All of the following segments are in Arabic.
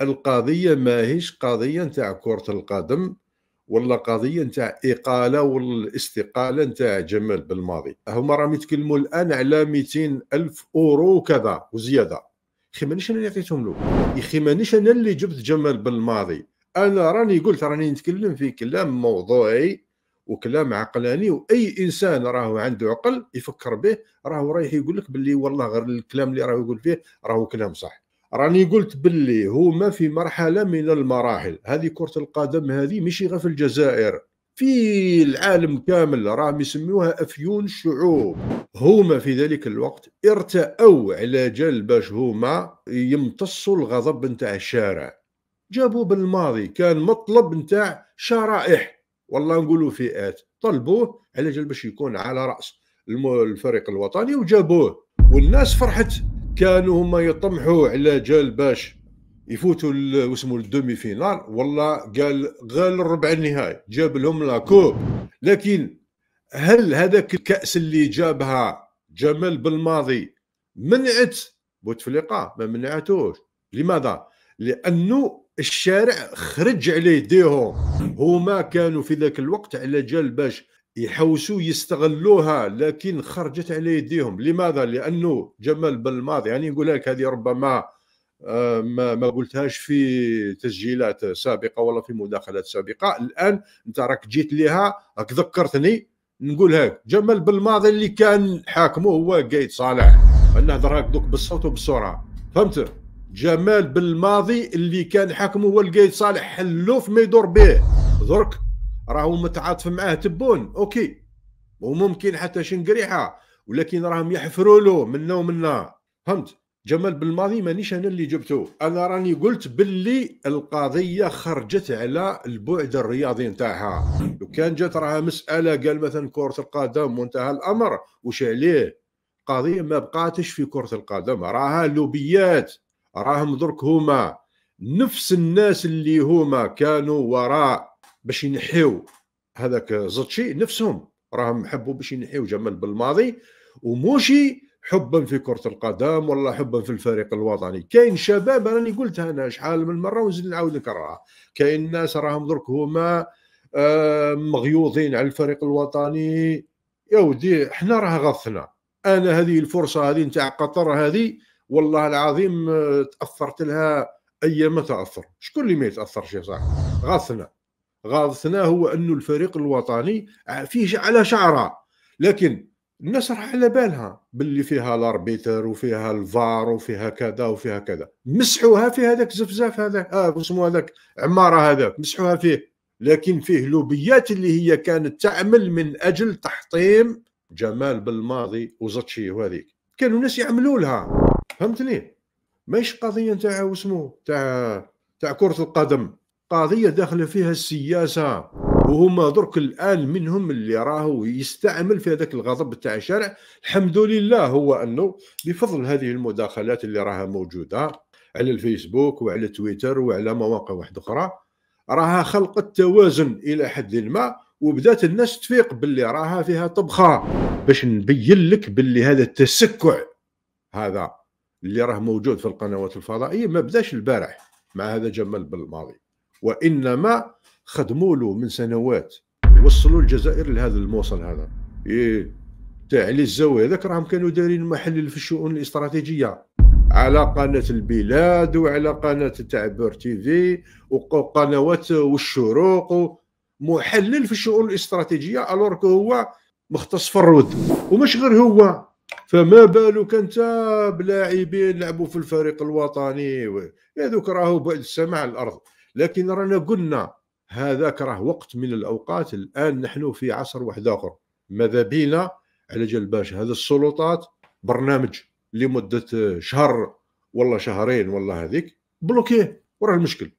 القضيه ماهيش قضيه نتاع كره القدم ولا قضيه نتاع اقاله ولا نتاع جمال بالماضي هما راهم يتكلموا الان على 200 الف اورو وكذا وزياده خي مانيش انا اللي عطيتهم له يخي مانيش انا اللي جبت جمال بالماضي انا راني قلت راني نتكلم في كلام موضوعي وكلام عقلاني واي انسان راهو عنده عقل يفكر به راهو رايح يقول لك باللي والله غير الكلام اللي راهو يقول فيه راهو كلام صح راني قلت باللي هما في مرحله من المراحل هذه كره القدم هذه ماشي غير في الجزائر في العالم كامل راهم يسميوها افيون شعوب هما في ذلك الوقت ارتأوا على جال باش هما يمتصوا الغضب نتاع الشارع جابوا بالماضي كان مطلب نتاع شرائح والله نقولوا فئات طلبوه على جال باش يكون على راس الفريق الوطني وجابوه والناس فرحت كانوا هما يطمحوا على جال باش يفوتوا واسمو الدومي فينال والله قال قال الربع النهائي جاب لهم لا كوب لكن هل هذاك الكاس اللي جابها جمال بالماضي منعت بوتفليقه ما منعتوش لماذا لانه الشارع خرج عليه ديهم هما كانوا في ذاك الوقت على جال باش يحوسوا يستغلوها لكن خرجت على يديهم لماذا لانه جمال بالماضي يعني نقول لك هذه ربما آه، ما ما قلتهاش في تسجيلات سابقه ولا في مداخلات سابقه الان انت راك جيت لها راك ذكرتني نقولها لك جمال بالماضي اللي كان حاكمه هو قايد صالح انا نهضر هاك دوك بالصوت وبالصوره فهمت جمال بالماضي اللي كان حاكمه هو القايد صالح حلوف ما يدور به درك راهو متعاطف معاه تبون اوكي وممكن حتى شنقريحه ولكن راهم يحفروا له منا ومنا فهمت جمال بالماضي مانيش انا اللي جبته انا راني قلت باللي القضيه خرجت على البعد الرياضي نتاعها لو كان جات راها مساله قال مثلا كره القدم وانتهى الامر وش عليه القضيه ما بقاتش في كره القدم راها لوبيات راهم درك هما نفس الناس اللي هما كانوا وراء باش ينحيو هذاك زطشي نفسهم راهم حبوا باش ينحيو جمال بالماضي وموشي حبا في كرة القدم ولا حبا في الفريق الوطني كاين شباب راني قلتها انا شحال من مرة ونزيد نعاود نكررها كاين ناس راهم درك هما آه، مغيوظين على الفريق الوطني يا ودي حنا راه غثنا انا هذه الفرصة هذه نتاع قطر هذه والله العظيم آه، تأثرت لها ايام ما تأثر شكون اللي ما يتأثرش يا صاحبي غثنا غاضتنا هو انه الفريق الوطني آه، فيه على شعره لكن الناس راح على بالها باللي فيها الاربيتر وفيها الفار وفيها كذا وفيها كذا مسحوها في هذاك الزفزاف هذا اه اسمه هذاك عماره هذاك مسحوها فيه لكن فيه لوبيات اللي هي كانت تعمل من اجل تحطيم جمال بالماضي وزطشي وهذيك كانوا الناس يعملوا لها فهمتني ماهيش قضيه نتاع اسمه تاع تاع كره القدم قضيه داخله فيها السياسه وهما درك الان منهم اللي راهو يستعمل في هذاك الغضب تاع الشارع الحمد لله هو انه بفضل هذه المداخلات اللي راها موجوده على الفيسبوك وعلى تويتر وعلى مواقع واحده اخرى راها خلقت توازن الى حد ما وبدات الناس تفيق باللي راها فيها طبخه باش نبين لك باللي هذا التسكع هذا اللي راه موجود في القنوات الفضائيه ما بداش البارح مع هذا جمل بالماضي وانما خدموا له من سنوات وصلوا الجزائر لهذا الموصل هذا إيه تاع علي الزاوي هذاك راهم كانوا دايرين محلل في الشؤون الاستراتيجيه على قناه البلاد وعلى قناه تاع تي في وقنوات والشروق محلل في الشؤون الاستراتيجيه الور هو مختص في الرد ومش غير هو فما بالك انت بلاعبين لعبوا في الفريق الوطني هذوك راهو بعد السماء على الارض لكن رانا قلنا هذاك راه وقت من الاوقات الان نحن في عصر واحد اخر ماذا بينا على جال باش هذه السلطات برنامج لمده شهر والله شهرين والله هذيك بلوكيه وراه المشكل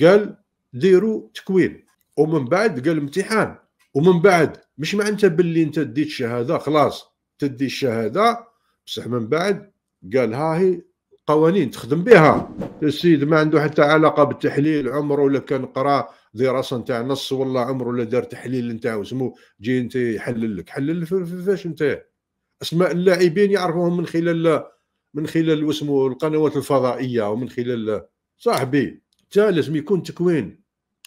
قال ديروا تكوين ومن بعد قال امتحان ومن بعد مش معناتها باللي انت ديت الشهاده خلاص تدي الشهاده بصح من بعد قال ها هي قوانين تخدم بها السيد ما عنده حتى علاقه بالتحليل عمره ولا كان قرا دراسه نتاع نص ولا عمره ولا دار تحليل نتاع وسمو جي انت يحلل لك حلل فاش انت اسماء اللاعبين يعرفوهم من خلال من خلال وسمو القنوات الفضائيه ومن خلال صاحبي تا لازم يكون تكوين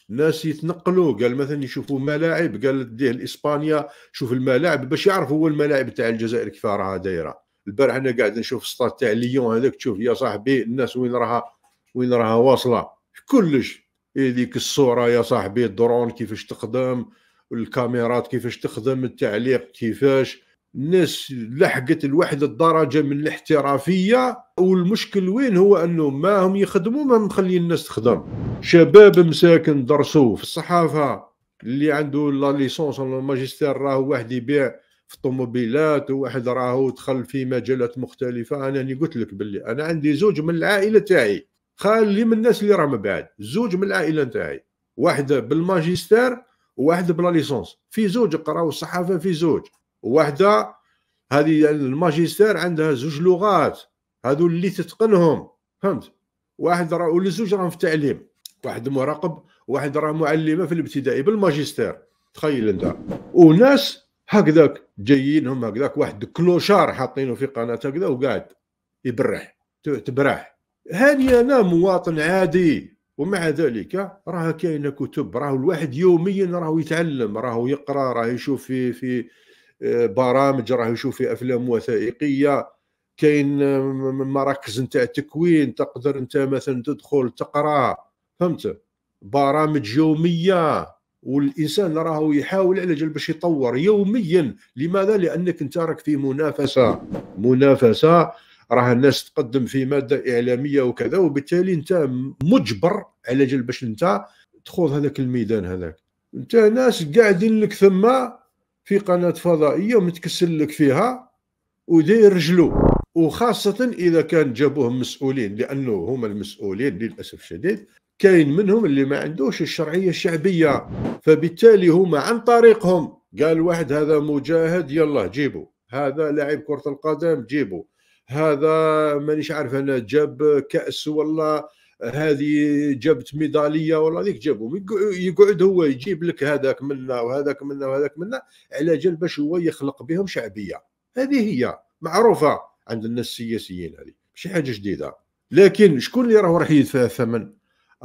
ناس يتنقلوا قال مثلا يشوفوا ملاعب قال ديه لاسبانيا شوف الملاعب باش يعرفوا هو الملاعب تاع الجزائر كيف راها دايره البارح انا قاعد نشوف السطات تاع ليون هذاك تشوف يا صاحبي الناس وين راها وين راها واصله كلش هذيك الصوره يا صاحبي الدرون كيفاش تخدم الكاميرات كيفاش تخدم التعليق كيفاش الناس لحقت لواحد الدرجه من الاحترافيه والمشكل وين هو انه ما هم يخدموا ما مخلي الناس تخدم شباب مساكن درسوا في الصحافه اللي عنده لا ليسونس ولا ماجستير راه واحد يبيع في الطوموبيلات وواحد راهو دخل في مجالات مختلفه انا قلت لك باللي انا عندي زوج من العائله تاعي خالي من الناس اللي راهم بعاد زوج من العائله تاعي واحد بالماجستير وواحد بلا ليسونس في زوج قراو الصحافه في زوج وواحده هذه الماجستير عندها زوج لغات هذو اللي تتقنهم فهمت واحد راه والزوج راهم في التعليم واحد مراقب واحد راه معلمه في الابتدائي بالماجستير تخيل انت وناس هكذاك جايين هم هكذاك واحد كلوشار حاطينه في قناه هكذا وقاعد يبرح تبرح هاني انا مواطن عادي ومع ذلك راه كاينه كتب راه الواحد يوميا راه يتعلم راه يقرا راه يشوف في في آه، برامج راه يشوف في افلام وثائقيه كاين آه، مراكز نتاع تكوين تقدر انت مثلا تدخل تقرا فهمت برامج يوميه والانسان راه راهو يحاول على جال باش يطور يوميا لماذا لانك انت راك في منافسه منافسه راه الناس تقدم في ماده اعلاميه وكذا وبالتالي انت مجبر على جال باش انت تخوض هذاك الميدان هذاك انت ناس قاعدين لك ثم في قناه فضائيه ومتكسل لك فيها وداير رجلو وخاصة إذا كان جابوهم مسؤولين لأنه هما المسؤولين للأسف الشديد كاين منهم اللي ما عندوش الشرعيه الشعبيه فبالتالي هما عن طريقهم قال واحد هذا مجاهد يلا جيبوا هذا لاعب كره القدم جيبوا هذا مانيش عارف انا جاب كاس ولا هذه جابت ميداليه ولا ذيك جابوا يقعد هو يجيب لك هذاك منا وهذاك منا وهذاك منا على جال باش هو يخلق بهم شعبيه هذه هي معروفه عند الناس السياسيين هذه ماشي حاجه جديده لكن شكون اللي راه راح يدفع الثمن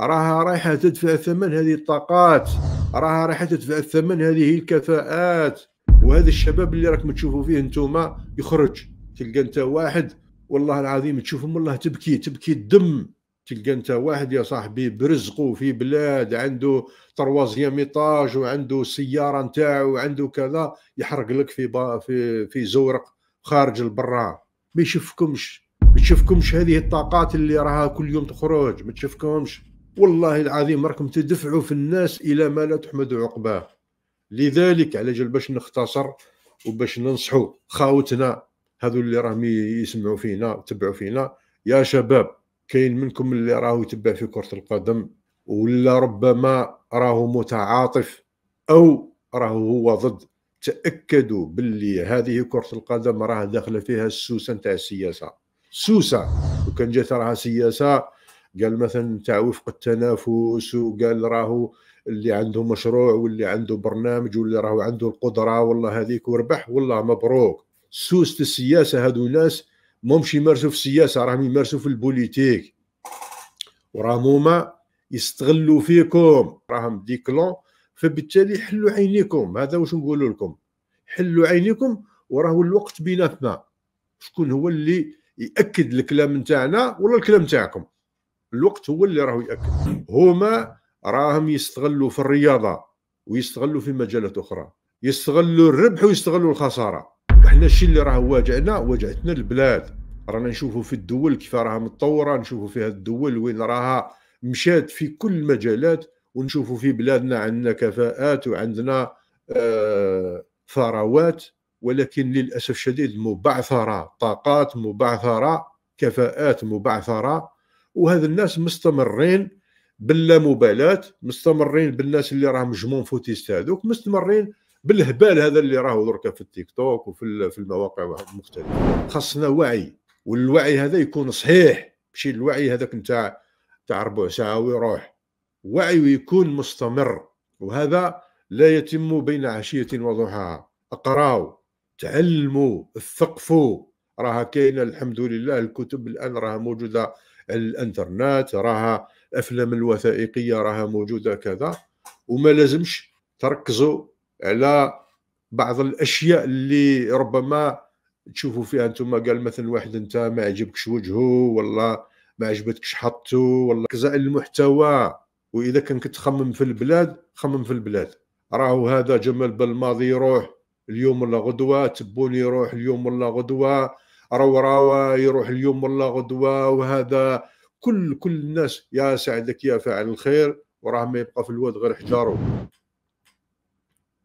راها رايحه تدفع ثمن هذه الطاقات راها رايحه تدفع ثمن هذه الكفاءات وهذا الشباب اللي راكم تشوفوا فيه انتم يخرج تلقى انت واحد والله العظيم تشوفهم والله تبكي تبكي الدم تلقى انت واحد يا صاحبي برزقه في بلاد عنده طروازيام ميطاج وعنده سياره نتاعو وعنده كذا يحرق لك في با في في زورق خارج البرا ما يشوفكمش ما تشوفكمش هذه الطاقات اللي راها كل يوم تخرج ما تشوفكمش والله العظيم راكم تدفعوا في الناس الى ما لا تحمد عقباه لذلك على جال باش نختصر وباش ننصحوا خاوتنا هذو اللي راهم يسمعوا فينا تبعوا فينا يا شباب كاين منكم اللي راهو يتبع في كره القدم ولا ربما راهو متعاطف او راهو هو ضد تاكدوا باللي هذه كره القدم راه داخله فيها السوسه نتاع السياسه سوسه وكان جات راها سياسه قال مثلا تاع وفق التنافس وقال راهو اللي عنده مشروع واللي عنده برنامج واللي راهو عنده القدره والله هذيك وربح والله مبروك سوسة السياسه هذو ناس مهمش يمارسوا في السياسه راهم يمارسوا في البوليتيك وراهم هما يستغلوا فيكم راهم ديكلون فبالتالي حلوا عينيكم هذا واش نقول لكم حلوا عينيكم وراهو الوقت بيناتنا شكون هو اللي ياكد الكلام نتاعنا ولا الكلام نتاعكم الوقت هو اللي راهو ياكل هما راهم يستغلوا في الرياضه ويستغلوا في مجالات اخرى يستغلوا الربح ويستغلوا الخساره احنا الشيء اللي راه واجعنا واجعتنا البلاد رانا نشوفوا في الدول كيف راها متطوره نشوفوا فيها الدول وين راها مشات في كل المجالات ونشوفوا في بلادنا عندنا كفاءات وعندنا ثروات آه، ولكن للاسف الشديد مبعثره طاقات مبعثره كفاءات مبعثره وهذا الناس مستمرين باللامبالاه مستمرين بالناس اللي راهم جمون فوتيست هذوك مستمرين بالهبال هذا اللي راهو دركا في التيك توك وفي في المواقع المختلفه خاصنا وعي والوعي هذا يكون صحيح ماشي الوعي هذاك نتاع تاع ربع ساعه ويروح وعي ويكون مستمر وهذا لا يتم بين عشيه وضحاها اقراو تعلموا اثقفوا راها كاينه الحمد لله الكتب الان راها موجوده الانترنت راها الافلام الوثائقيه راها موجوده كذا وما لازمش تركزوا على بعض الاشياء اللي ربما تشوفوا فيها انتم قال مثلا واحد انت ما عجبكش وجهه ولا ما عجبتكش حطه ولا كذا المحتوى واذا كنت تخمم في البلاد خمم في البلاد راهو هذا جمال بالماضي يروح اليوم ولا غدوه تبوني يروح اليوم ولا غدوه روراوه يروح اليوم ولا غدوه وهذا كل كل الناس يا سعدك يا فاعل الخير وراه ما يبقى في الواد غير حجاره